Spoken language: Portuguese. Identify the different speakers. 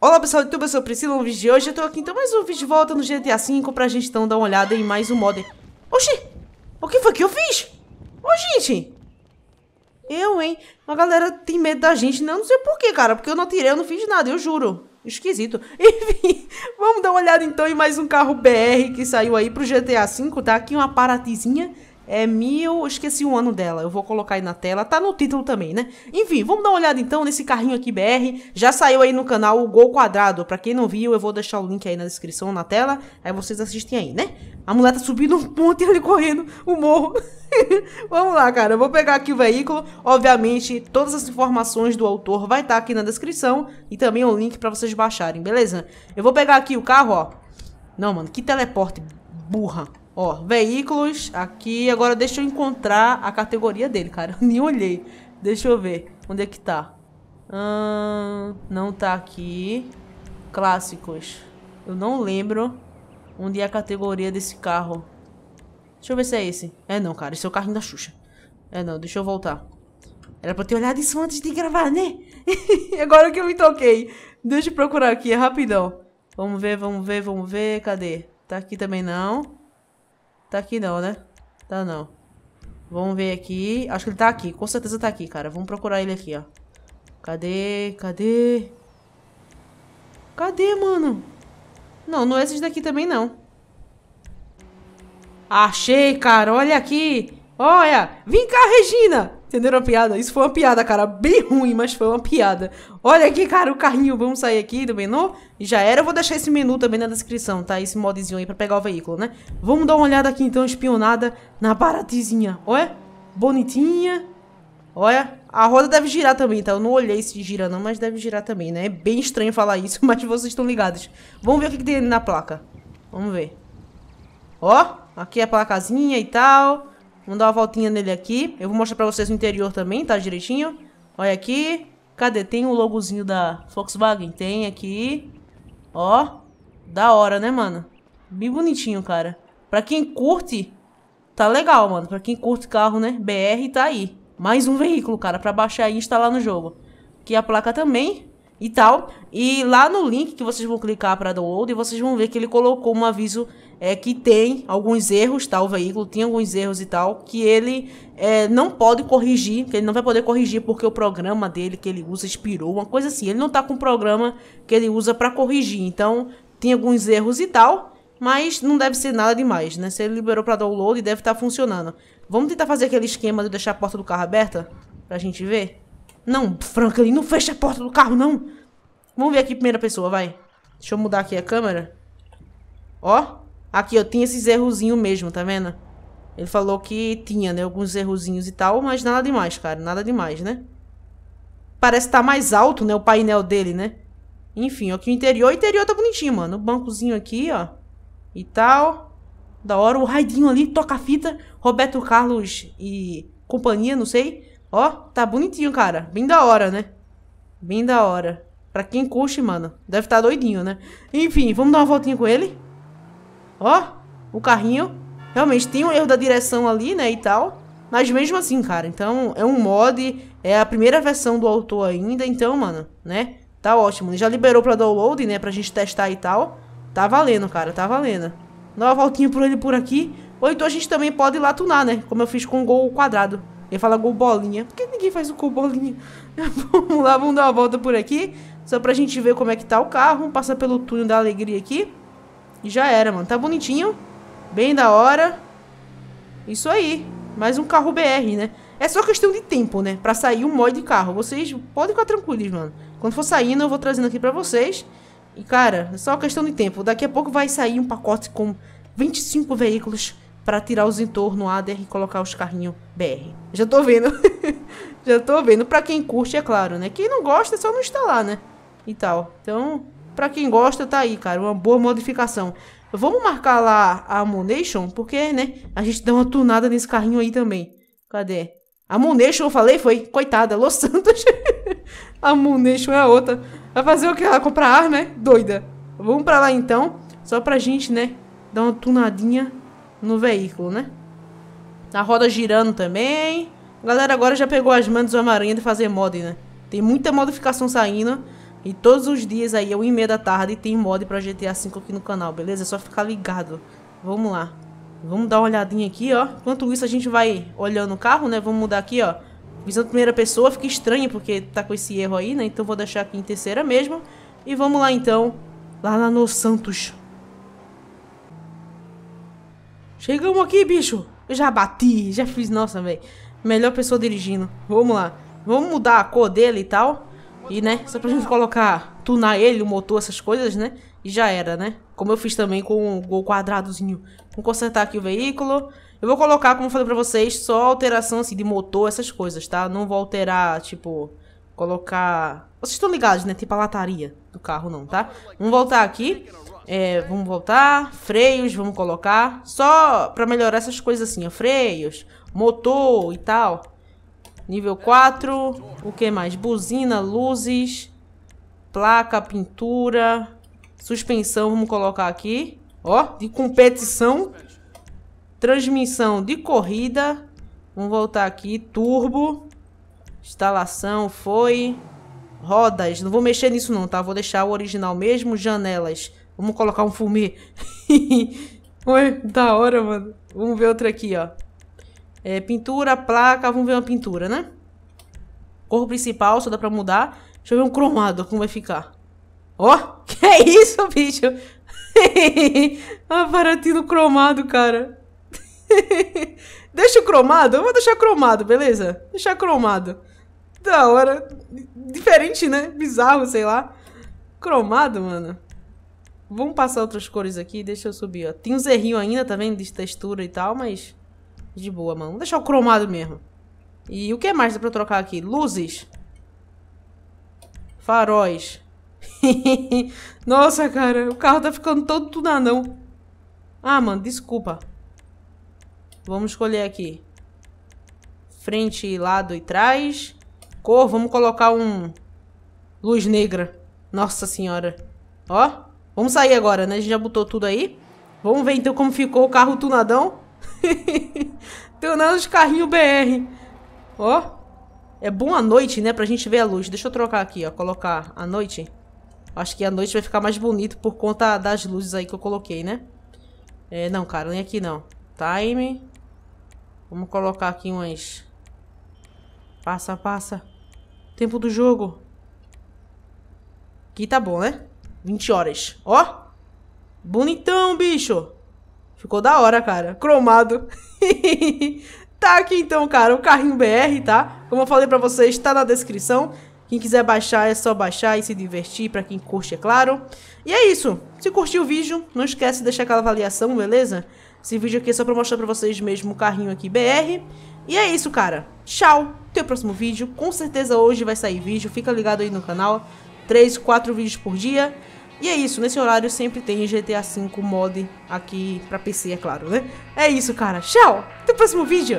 Speaker 1: Olá pessoal do YouTube, eu sou Priscila, no vídeo de hoje eu tô aqui então mais um vídeo de volta no GTA V pra gente então dar uma olhada em mais um mod Oxi, o que foi que eu fiz? Ô gente, eu hein, a galera tem medo da gente, não, né? não sei porquê cara, porque eu não tirei, eu não fiz nada, eu juro Esquisito, enfim, vamos dar uma olhada então em mais um carro BR que saiu aí pro GTA V, tá aqui uma paratizinha é mil. Esqueci o ano dela. Eu vou colocar aí na tela. Tá no título também, né? Enfim, vamos dar uma olhada então nesse carrinho aqui BR. Já saiu aí no canal o Gol Quadrado. Pra quem não viu, eu vou deixar o link aí na descrição, na tela. Aí vocês assistem aí, né? A mulher tá subindo um ponto e ele correndo o morro. vamos lá, cara. Eu vou pegar aqui o veículo. Obviamente, todas as informações do autor vai estar tá aqui na descrição. E também o link pra vocês baixarem, beleza? Eu vou pegar aqui o carro, ó. Não, mano, que teleporte burra. Ó, veículos aqui. Agora deixa eu encontrar a categoria dele, cara. Eu nem olhei. Deixa eu ver. Onde é que tá? Hum, não tá aqui. Clássicos. Eu não lembro onde é a categoria desse carro. Deixa eu ver se é esse. É não, cara. Esse é o carrinho da Xuxa. É não, deixa eu voltar. Era pra ter olhado isso antes de gravar, né? Agora que eu me toquei. Deixa eu procurar aqui, é rapidão. Vamos ver, vamos ver, vamos ver. Cadê? Tá aqui também não. Tá aqui não, né? Tá não. Vamos ver aqui. Acho que ele tá aqui. Com certeza tá aqui, cara. Vamos procurar ele aqui, ó. Cadê? Cadê? Cadê, mano? Não, não é esses daqui também, não. Achei, cara. Olha aqui. Olha. Vem cá, Regina. Entenderam a piada? Isso foi uma piada, cara. Bem ruim, mas foi uma piada. Olha aqui, cara, o carrinho. Vamos sair aqui do menu. Já era. Eu vou deixar esse menu também na descrição, tá? Esse modzinho aí pra pegar o veículo, né? Vamos dar uma olhada aqui, então, espionada na baratizinha. Olha. Bonitinha. Olha. A roda deve girar também, tá? Eu não olhei se gira não, mas deve girar também, né? É bem estranho falar isso, mas vocês estão ligados. Vamos ver o que, que tem ali na placa. Vamos ver. Ó. Aqui é a placazinha e tal. Vamos dar uma voltinha nele aqui. Eu vou mostrar pra vocês o interior também, tá direitinho. Olha aqui. Cadê? Tem o logozinho da Volkswagen? Tem aqui. Ó. Da hora, né, mano? Bem bonitinho, cara. Pra quem curte, tá legal, mano. Pra quem curte carro, né? BR tá aí. Mais um veículo, cara, pra baixar e instalar no jogo. Aqui a placa também e tal. E lá no link que vocês vão clicar para download, vocês vão ver que ele colocou um aviso é, que tem alguns erros, tá? O veículo tem alguns erros e tal, que ele é, não pode corrigir, que ele não vai poder corrigir porque o programa dele que ele usa expirou, uma coisa assim. Ele não tá com o programa que ele usa para corrigir, então tem alguns erros e tal, mas não deve ser nada demais, né? Se ele liberou para download, deve estar tá funcionando. Vamos tentar fazer aquele esquema de deixar a porta do carro aberta pra gente ver? Não, Franklin, não fecha a porta do carro, não. Vamos ver aqui primeira pessoa, vai. Deixa eu mudar aqui a câmera. Ó, aqui eu tinha esses errozinhos mesmo, tá vendo? Ele falou que tinha, né, alguns errozinhos e tal, mas nada demais, cara, nada demais, né? Parece estar tá mais alto, né, o painel dele, né? Enfim, ó, aqui o interior, o interior tá bonitinho, mano. O bancozinho aqui, ó, e tal. Da hora, o raidinho ali, toca-fita, Roberto Carlos e companhia, não sei. Ó, tá bonitinho, cara. Bem da hora, né? Bem da hora. Pra quem curte, mano. Deve estar tá doidinho, né? Enfim, vamos dar uma voltinha com ele. Ó, o carrinho. Realmente tem um erro da direção ali, né, e tal. Mas mesmo assim, cara, então é um mod, é a primeira versão do autor ainda, então, mano, né? Tá ótimo. Ele já liberou pra download, né, pra gente testar e tal. Tá valendo, cara, tá valendo. Dá uma voltinha por ele por aqui. Ou então a gente também pode latunar, né, como eu fiz com o gol quadrado. Ele fala gol bolinha. Por que ninguém faz o gol bolinha? vamos lá, vamos dar uma volta por aqui. Só pra gente ver como é que tá o carro. Vamos passar pelo túnel da alegria aqui. E já era, mano. Tá bonitinho. Bem da hora. Isso aí. Mais um carro BR, né? É só questão de tempo, né? Pra sair um mod de carro. Vocês podem ficar tranquilos, mano. Quando for saindo, eu vou trazendo aqui pra vocês. E, cara, é só questão de tempo. Daqui a pouco vai sair um pacote com 25 veículos para tirar os entornos ADR e colocar os carrinhos BR. Já tô vendo. Já tô vendo. Pra quem curte, é claro, né? Quem não gosta é só não instalar, né? E tal. Então, pra quem gosta, tá aí, cara. Uma boa modificação. Vamos marcar lá a Monation, porque, né? A gente dá uma tunada nesse carrinho aí também. Cadê? A Monation, eu falei, foi. Coitada, Los Santos. a Monation é a outra. Vai fazer o que? Ela comprar arma, né? Doida. Vamos pra lá então. Só pra gente, né? Dar uma tunadinha no veículo, né? A roda girando também. A galera agora já pegou as mãos do Homem-Aranha de fazer mod, né? Tem muita modificação saindo. E todos os dias aí, 1 e meia da tarde, tem mod pra GTA V aqui no canal, beleza? É só ficar ligado. Vamos lá. Vamos dar uma olhadinha aqui, ó. Enquanto isso, a gente vai olhando o carro, né? Vamos mudar aqui, ó. Visão de primeira pessoa fica estranho porque tá com esse erro aí, né? Então vou deixar aqui em terceira mesmo. E vamos lá, então. Lá, lá no Santos. Chegamos aqui, bicho. Eu já bati, já fiz. Nossa, velho. Melhor pessoa dirigindo. Vamos lá. Vamos mudar a cor dele e tal. E, né, só pra gente colocar, tunar ele, o motor, essas coisas, né? E já era, né? Como eu fiz também com o quadradozinho. Vamos consertar aqui o veículo. Eu vou colocar, como eu falei pra vocês, só alteração, assim, de motor, essas coisas, tá? Não vou alterar, tipo colocar... Vocês estão ligados, né? Tipo a lataria do carro, não, tá? Vamos voltar aqui. É, vamos voltar. Freios, vamos colocar. Só pra melhorar essas coisas assim, ó. Freios, motor e tal. Nível 4. O que mais? Buzina, luzes, placa, pintura, suspensão, vamos colocar aqui. Ó, de competição. Transmissão de corrida. Vamos voltar aqui. Turbo. Instalação foi... Rodas. Não vou mexer nisso não, tá? Vou deixar o original mesmo. Janelas. Vamos colocar um fumê. Ué, da hora, mano. Vamos ver outra aqui, ó. É, pintura, placa. Vamos ver uma pintura, né? Cor principal, só dá pra mudar. Deixa eu ver um cromado, como vai ficar. Ó, oh, que é isso, bicho? Aparatino cromado, cara. Deixa o cromado, eu vou deixar cromado, beleza? Deixar cromado. Da então, hora. Diferente, né? Bizarro, sei lá. Cromado, mano. Vamos passar outras cores aqui. Deixa eu subir, ó. Tem um zerrinho ainda, tá vendo? De textura e tal, mas... De boa, mano. Vou deixar o cromado mesmo. E o que mais dá pra trocar aqui? Luzes. Faróis. Nossa, cara. O carro tá ficando todo tudo anão. Ah, mano. Desculpa. Vamos escolher aqui. Frente, lado e trás cor, vamos colocar um... Luz negra. Nossa senhora. Ó, vamos sair agora, né? A gente já botou tudo aí. Vamos ver então como ficou o carro tunadão. Tunando de carrinho BR. Ó. É bom a noite, né? Pra gente ver a luz. Deixa eu trocar aqui, ó. Colocar a noite. Acho que a noite vai ficar mais bonito por conta das luzes aí que eu coloquei, né? É, não, cara. Nem aqui, não. Time. Vamos colocar aqui umas... Passa, passa. Tempo do jogo. Aqui tá bom, né? 20 horas. Ó. Bonitão, bicho. Ficou da hora, cara. Cromado. tá aqui então, cara. O carrinho BR, tá? Como eu falei pra vocês, tá na descrição. Quem quiser baixar, é só baixar e se divertir, pra quem curte, é claro. E é isso. Se curtiu o vídeo, não esquece de deixar aquela avaliação, beleza? Esse vídeo aqui é só pra mostrar pra vocês mesmo o carrinho aqui BR. E é isso, cara. Tchau. Até o próximo vídeo. Com certeza hoje vai sair vídeo. Fica ligado aí no canal. 3, 4 vídeos por dia. E é isso, nesse horário sempre tem GTA V mod aqui pra PC, é claro, né? É isso, cara. Tchau! Até o próximo vídeo!